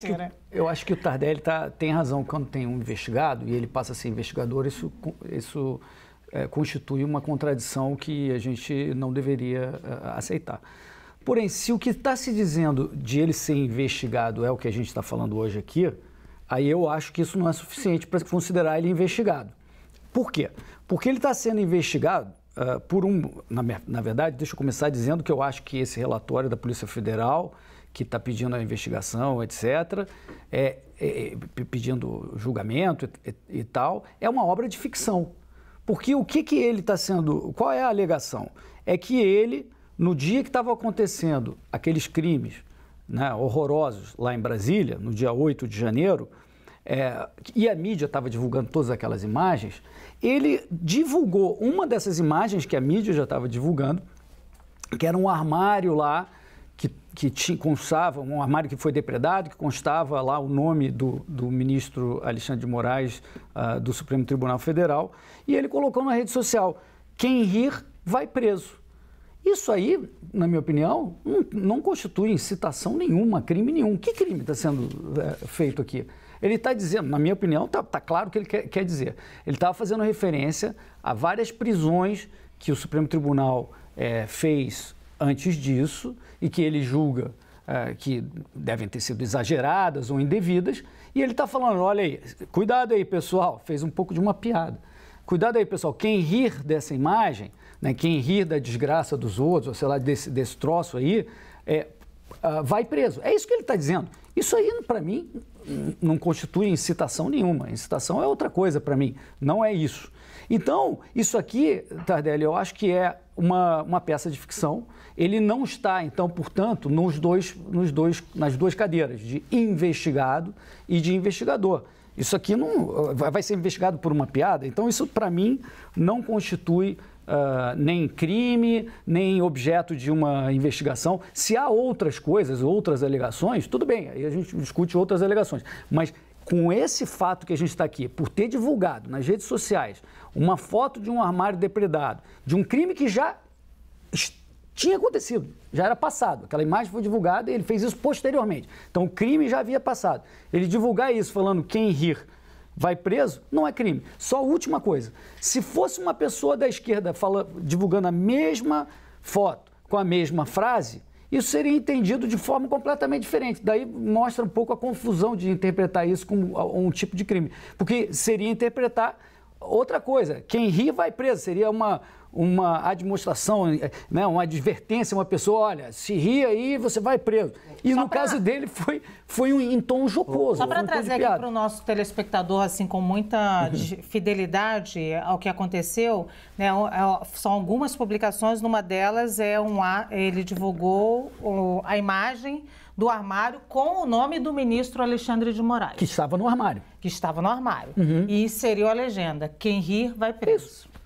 Que, eu acho que o Tardelli tá, tem razão quando tem um investigado e ele passa a ser investigador, isso, isso é, constitui uma contradição que a gente não deveria é, aceitar. Porém, se o que está se dizendo de ele ser investigado é o que a gente está falando hoje aqui, aí eu acho que isso não é suficiente para considerar ele investigado. Por quê? Porque ele está sendo investigado uh, por um. Na, na verdade, deixa eu começar dizendo que eu acho que esse relatório da Polícia Federal que está pedindo a investigação, etc., é, é, é pedindo julgamento e, e, e, tal, é uma obra de ficção. Porque o que, que ele está sendo. Qual é a alegação? É que ele, no dia que estava acontecendo aqueles crimes né, horrorosos lá em Brasília, no dia 8 de janeiro, é, e a mídia estava divulgando todas aquelas imagens, ele divulgou uma dessas imagens que a mídia já estava divulgando, que era um armário lá que, que tinha, constava, um armário que foi depredado, que constava lá o nome do, do ministro Alexandre de Moraes uh, do Supremo Tribunal Federal, e ele colocou na rede social: quem rir vai preso. Isso aí, na minha opinião, não, constitui incitação nenhuma, crime nenhum. Que crime está sendo é, feito aqui? Ele está dizendo, na minha opinião, está tá claro o que ele quer, quer dizer. Ele estava fazendo referência a várias prisões que o Supremo Tribunal é, fez antes disso e que ele julga é, que devem ter sido exageradas ou indevidas, e ele está falando: olha aí, cuidado aí, pessoal, fez um pouco de uma piada. Cuidado aí, pessoal, quem rir dessa imagem, né, quem rir da desgraça dos outros, ou sei lá, desse, desse troço aí, é, uh, vai preso. É isso que ele está dizendo. Isso aí, para mim, não constitui incitação nenhuma. Incitação é outra coisa para mim, não é isso. Então, isso aqui, Tardelli, eu acho que é uma, uma peça de ficção. Ele não está, então, portanto, nos dois, nos dois, nas duas cadeiras, de investigado e de investigador. Isso aqui não vai ser investigado por uma piada, então isso, para mim, não constitui uh, nem crime, nem objeto de uma investigação. Se há outras coisas, outras alegações, tudo bem, aí a gente discute outras alegações. Mas com esse fato que a gente está aqui, por ter divulgado nas redes sociais uma foto de um armário depredado, de um crime que já tinha acontecido, já era passado. Aquela imagem foi divulgada e ele fez isso posteriormente. Então o crime já havia passado. Ele divulgar isso falando quem rir vai preso, não é crime. Só a última coisa. Se fosse uma pessoa da esquerda fala, divulgando a mesma foto com a mesma frase, isso seria entendido de forma completamente diferente. Daí mostra um pouco a confusão de interpretar isso como um tipo de crime. Porque seria interpretar Outra coisa, quem ri vai preso. Seria uma, uma admoestação, é, né, uma advertência, uma pessoa, olha, se ri aí, você vai preso. E Só no pra... caso dele foi, foi um, em tom jocoso. Só para um trazer aqui para o nosso telespectador, assim, com muita uhum. fidelidade ao que aconteceu, né, é, são algumas publicações, numa delas é um ele divulgou a imagem do armário com o nome do ministro Alexandre de Moraes. Que estava no armário. Que estava no armário. Uhum. E seria a legenda: quem rir vai preso. Isso.